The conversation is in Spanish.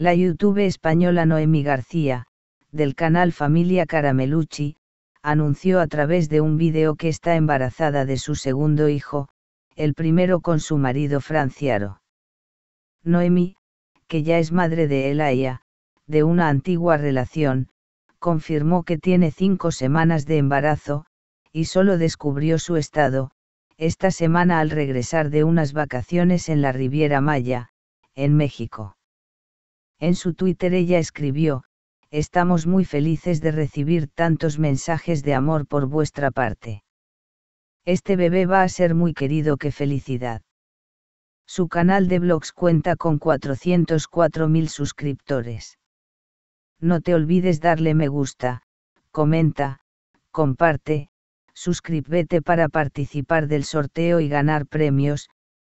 La YouTube española Noemi García, del canal Familia Caramelucci, anunció a través de un vídeo que está embarazada de su segundo hijo, el primero con su marido Franciaro. Noemi, que ya es madre de Elaya, de una antigua relación, confirmó que tiene cinco semanas de embarazo, y solo descubrió su estado, esta semana al regresar de unas vacaciones en la Riviera Maya, en México. En su Twitter ella escribió, Estamos muy felices de recibir tantos mensajes de amor por vuestra parte. Este bebé va a ser muy querido, qué felicidad. Su canal de blogs cuenta con 404.000 suscriptores. No te olvides darle me gusta, comenta, comparte, suscríbete para participar del sorteo y ganar premios,